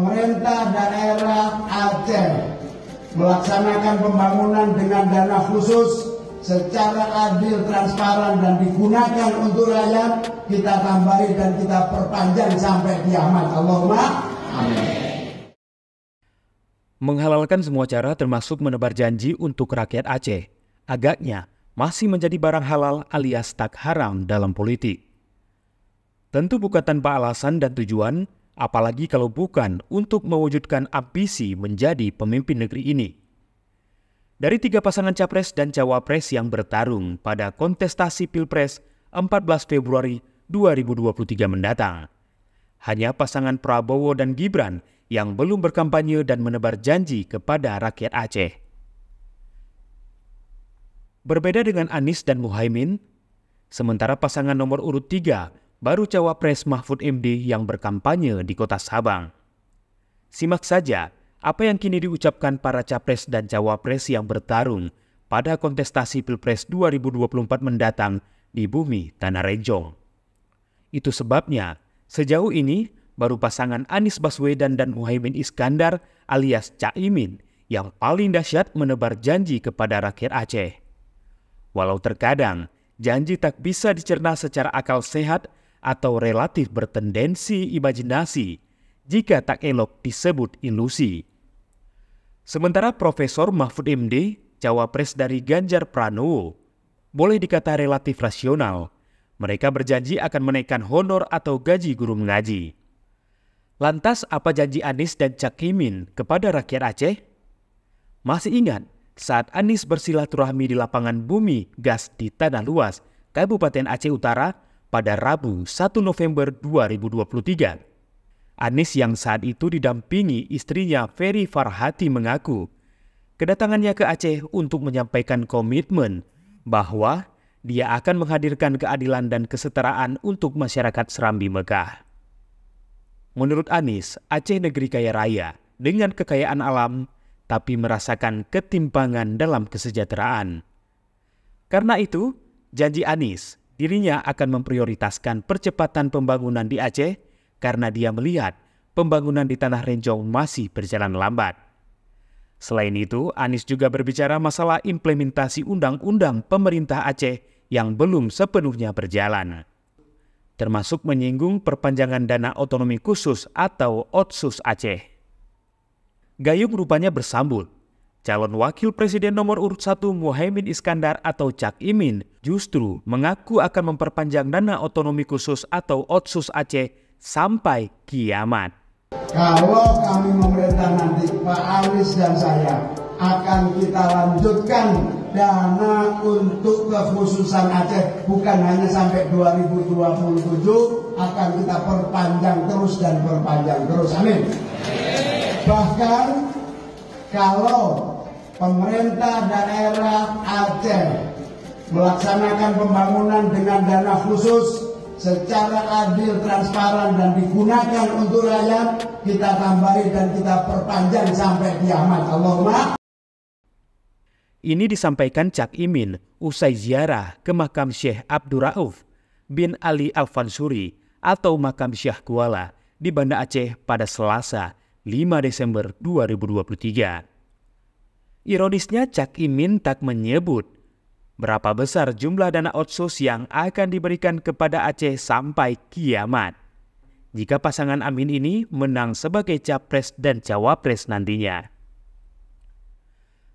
pemerintah daerah Aceh melaksanakan pembangunan dengan dana khusus secara adil, transparan dan digunakan untuk rakyat kita tambahi dan kita perpanjang sampai kiamat. Allahumma amin. Menghalalkan semua cara termasuk menebar janji untuk rakyat Aceh. Agaknya masih menjadi barang halal alias tak haram dalam politik. Tentu bukan tanpa alasan dan tujuan apalagi kalau bukan untuk mewujudkan ambisi menjadi pemimpin negeri ini. Dari tiga pasangan capres dan cawapres yang bertarung pada kontestasi Pilpres 14 Februari 2023 mendatang, hanya pasangan Prabowo dan Gibran yang belum berkampanye dan menebar janji kepada rakyat Aceh. Berbeda dengan Anies dan Muhaimin, sementara pasangan nomor urut 3 baru cawapres Mahfud MD yang berkampanye di kota Sabang. Simak saja apa yang kini diucapkan para capres dan cawapres yang bertarung pada kontestasi Pilpres 2024 mendatang di bumi Tanah Rejong. Itu sebabnya sejauh ini baru pasangan Anies Baswedan dan Muhaymin Iskandar alias Caimin yang paling dahsyat menebar janji kepada rakyat Aceh. Walau terkadang janji tak bisa dicerna secara akal sehat atau relatif bertendensi imajinasi jika tak elok disebut ilusi. Sementara Profesor Mahfud MD, cawapres dari Ganjar Pranowo, boleh dikata relatif rasional. Mereka berjanji akan menaikkan honor atau gaji guru mengaji. Lantas apa janji Anies dan Cak Imin kepada rakyat Aceh? Masih ingat saat Anies bersilaturahmi di lapangan bumi gas di Tanah Luas, Kabupaten Aceh Utara pada Rabu 1 November 2023. Anies yang saat itu didampingi istrinya Ferry Farhati mengaku kedatangannya ke Aceh untuk menyampaikan komitmen bahwa dia akan menghadirkan keadilan dan kesetaraan untuk masyarakat Serambi Mekah. Menurut Anies, Aceh negeri kaya raya dengan kekayaan alam tapi merasakan ketimpangan dalam kesejahteraan. Karena itu, janji Anies Dirinya akan memprioritaskan percepatan pembangunan di Aceh karena dia melihat pembangunan di Tanah Renjong masih berjalan lambat. Selain itu, Anies juga berbicara masalah implementasi undang-undang pemerintah Aceh yang belum sepenuhnya berjalan. Termasuk menyinggung perpanjangan dana otonomi khusus atau OTSUS Aceh. Gayung rupanya bersambut Calon wakil presiden nomor urut 1 Muhaimin Iskandar atau Cak Imin justru mengaku akan memperpanjang dana otonomi khusus atau Otsus Aceh sampai kiamat. Kalau kami memerintah nanti Pak Anies dan saya akan kita lanjutkan dana untuk kekhususan Aceh bukan hanya sampai 2027 akan kita perpanjang terus dan perpanjang terus. Amin. Bahkan kalau pemerintah daerah Aceh melaksanakan pembangunan dengan dana khusus secara adil, transparan dan digunakan untuk rakyat kita tambahi dan kita perpanjang sampai kiamat. Allahumma ini disampaikan Cak Imin usai ziarah ke makam Syekh Abdurrauf bin Ali Al-Fansuri atau makam Syekh Kuala di Banda Aceh pada Selasa 5 Desember 2023. Ironisnya Cak Imin tak menyebut berapa besar jumlah dana otsus yang akan diberikan kepada Aceh sampai kiamat. Jika pasangan Amin ini menang sebagai capres dan cawapres nantinya.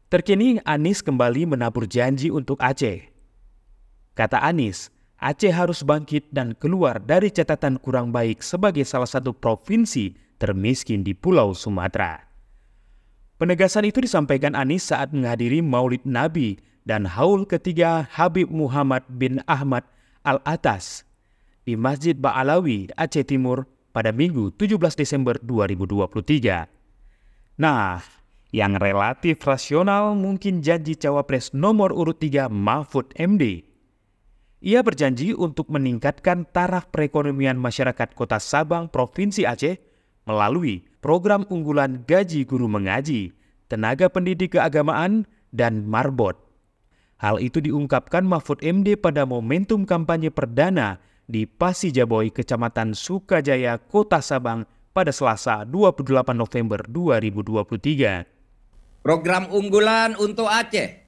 Terkini Anies kembali menabur janji untuk Aceh. Kata Anies, Aceh harus bangkit dan keluar dari catatan kurang baik sebagai salah satu provinsi termiskin di Pulau Sumatera. Penegasan itu disampaikan Anies saat menghadiri Maulid Nabi dan haul ketiga Habib Muhammad bin Ahmad Al-Atas di Masjid Ba'alawi, Aceh Timur pada Minggu 17 Desember 2023. Nah, yang relatif rasional mungkin janji cawapres nomor urut 3 Mahfud MD. Ia berjanji untuk meningkatkan taraf perekonomian masyarakat kota Sabang, Provinsi Aceh melalui program unggulan Gaji Guru Mengaji, Tenaga Pendidik Keagamaan, dan Marbot. Hal itu diungkapkan Mahfud MD pada momentum kampanye perdana di Pasijaboy, Kecamatan Sukajaya, Kota Sabang pada Selasa 28 November 2023. Program unggulan untuk Aceh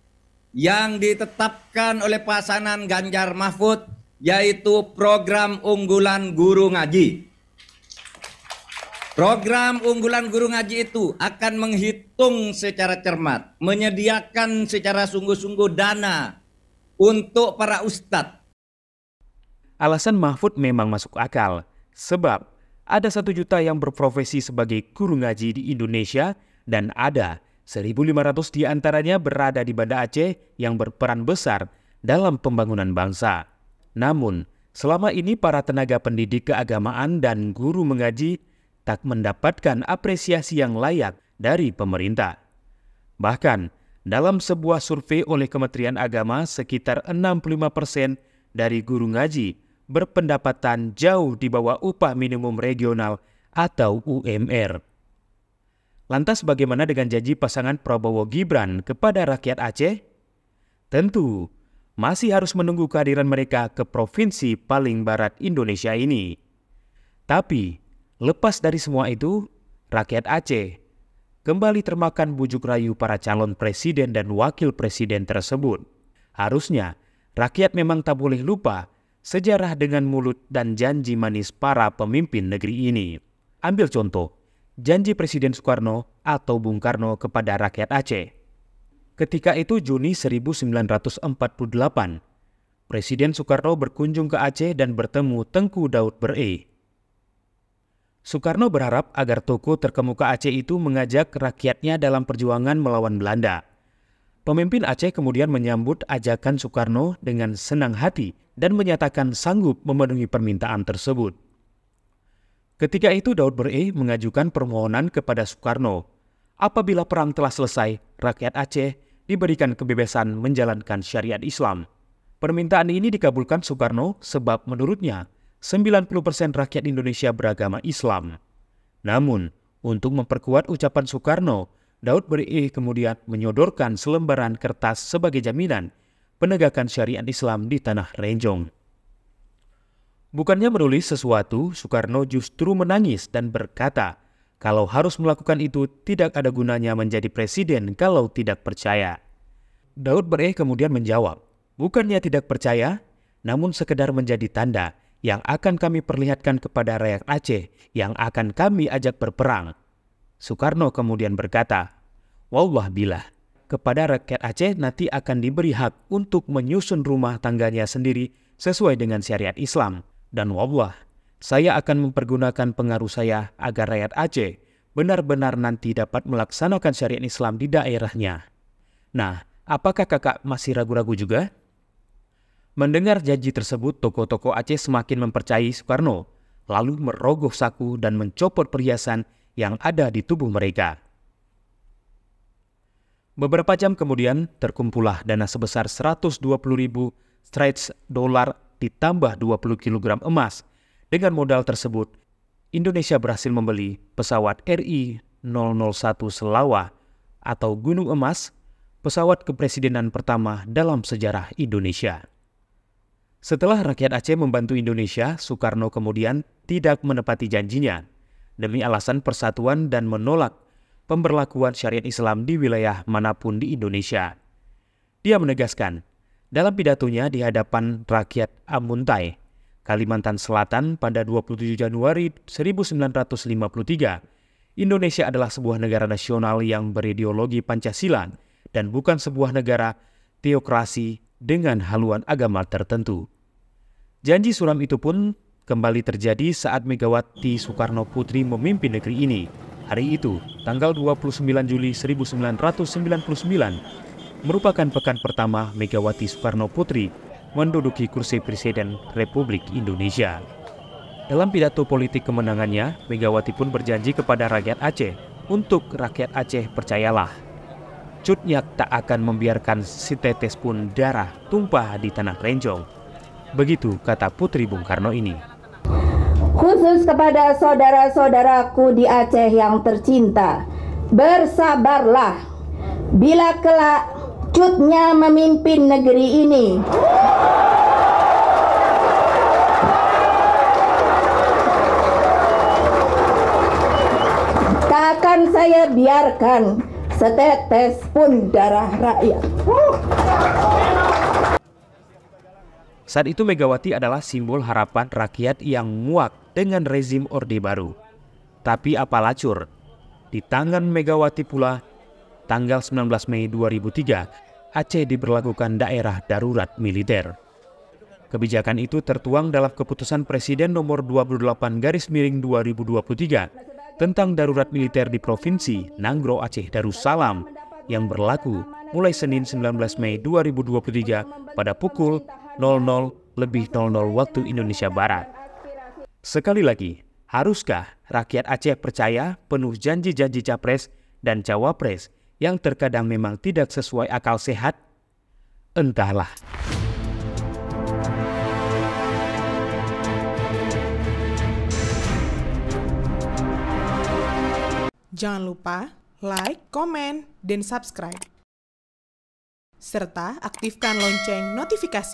yang ditetapkan oleh pasangan Ganjar Mahfud yaitu program unggulan guru ngaji. Program unggulan guru ngaji itu akan menghitung secara cermat, menyediakan secara sungguh-sungguh dana untuk para ustadz. Alasan Mahfud memang masuk akal, sebab ada satu juta yang berprofesi sebagai guru ngaji di Indonesia dan ada 1.500 diantaranya berada di Banda Aceh yang berperan besar dalam pembangunan bangsa. Namun, selama ini para tenaga pendidik keagamaan dan guru mengaji tak mendapatkan apresiasi yang layak dari pemerintah. Bahkan, dalam sebuah survei oleh Kementerian Agama, sekitar 65 persen dari guru ngaji berpendapatan jauh di bawah upah minimum regional atau UMR. Lantas bagaimana dengan janji pasangan Prabowo Gibran kepada rakyat Aceh? Tentu, masih harus menunggu kehadiran mereka ke provinsi paling barat Indonesia ini. Tapi, Lepas dari semua itu, rakyat Aceh kembali termakan bujuk rayu para calon presiden dan wakil presiden tersebut. Harusnya, rakyat memang tak boleh lupa sejarah dengan mulut dan janji manis para pemimpin negeri ini. Ambil contoh, janji Presiden Soekarno atau Bung Karno kepada rakyat Aceh. Ketika itu Juni 1948, Presiden Soekarno berkunjung ke Aceh dan bertemu Tengku Daud Beri. Soekarno berharap agar toko terkemuka Aceh itu mengajak rakyatnya dalam perjuangan melawan Belanda. Pemimpin Aceh kemudian menyambut ajakan Soekarno dengan senang hati dan menyatakan sanggup memenuhi permintaan tersebut. Ketika itu Daud Bere eh mengajukan permohonan kepada Soekarno. Apabila perang telah selesai, rakyat Aceh diberikan kebebasan menjalankan syariat Islam. Permintaan ini dikabulkan Soekarno sebab menurutnya 90% rakyat Indonesia beragama Islam. Namun, untuk memperkuat ucapan Soekarno, Daud Beri kemudian menyodorkan selembaran kertas sebagai jaminan penegakan syariat Islam di tanah Renjong. Bukannya menulis sesuatu, Soekarno justru menangis dan berkata, kalau harus melakukan itu tidak ada gunanya menjadi presiden kalau tidak percaya. Daud Beri kemudian menjawab, bukannya tidak percaya, namun sekedar menjadi tanda yang akan kami perlihatkan kepada rakyat Aceh yang akan kami ajak berperang. Soekarno kemudian berkata, Wallah bila kepada rakyat Aceh nanti akan diberi hak untuk menyusun rumah tangganya sendiri sesuai dengan syariat Islam. Dan wallah, saya akan mempergunakan pengaruh saya agar rakyat Aceh benar-benar nanti dapat melaksanakan syariat Islam di daerahnya. Nah, apakah kakak masih ragu-ragu juga? Mendengar janji tersebut, toko-toko Aceh semakin mempercayai Soekarno, lalu merogoh saku dan mencopot perhiasan yang ada di tubuh mereka. Beberapa jam kemudian, terkumpullah dana sebesar 120 ribu stretch dolar ditambah 20 kg emas. Dengan modal tersebut, Indonesia berhasil membeli pesawat RI 001 Selawa atau Gunung Emas, pesawat kepresidenan pertama dalam sejarah Indonesia. Setelah rakyat Aceh membantu Indonesia, Soekarno kemudian tidak menepati janjinya demi alasan persatuan dan menolak pemberlakuan syariat Islam di wilayah manapun di Indonesia. Dia menegaskan, dalam pidatonya di hadapan rakyat Amuntai, Kalimantan Selatan pada 27 Januari 1953, Indonesia adalah sebuah negara nasional yang berideologi Pancasila dan bukan sebuah negara teokrasi dengan haluan agama tertentu. Janji suram itu pun kembali terjadi saat Megawati Soekarno Putri memimpin negeri ini. Hari itu, tanggal 29 Juli 1999, merupakan pekan pertama Megawati Soekarno Putri menduduki kursi Presiden Republik Indonesia. Dalam pidato politik kemenangannya, Megawati pun berjanji kepada rakyat Aceh untuk rakyat Aceh percayalah. cutnya tak akan membiarkan setetes pun darah tumpah di tanah Renjong Begitu kata Putri Bung Karno ini. Khusus kepada saudara-saudaraku di Aceh yang tercinta, bersabarlah. Bila kelak cutnya memimpin negeri ini, tak akan saya biarkan setetes pun darah rakyat. Saat itu Megawati adalah simbol harapan rakyat yang muak dengan rezim Orde Baru. Tapi apa lacur? Di tangan Megawati pula, tanggal 19 Mei 2003, Aceh diberlakukan daerah darurat militer. Kebijakan itu tertuang dalam keputusan Presiden nomor 28 garis miring 2023 tentang darurat militer di Provinsi Nanggro Aceh Darussalam yang berlaku mulai Senin 19 Mei 2023 pada pukul lebih 00 waktu Indonesia Barat. Sekali lagi, haruskah rakyat Aceh percaya penuh janji-janji capres dan cawapres yang terkadang memang tidak sesuai akal sehat? Entahlah. Jangan lupa like, komen, dan subscribe. Serta aktifkan lonceng notifikasi.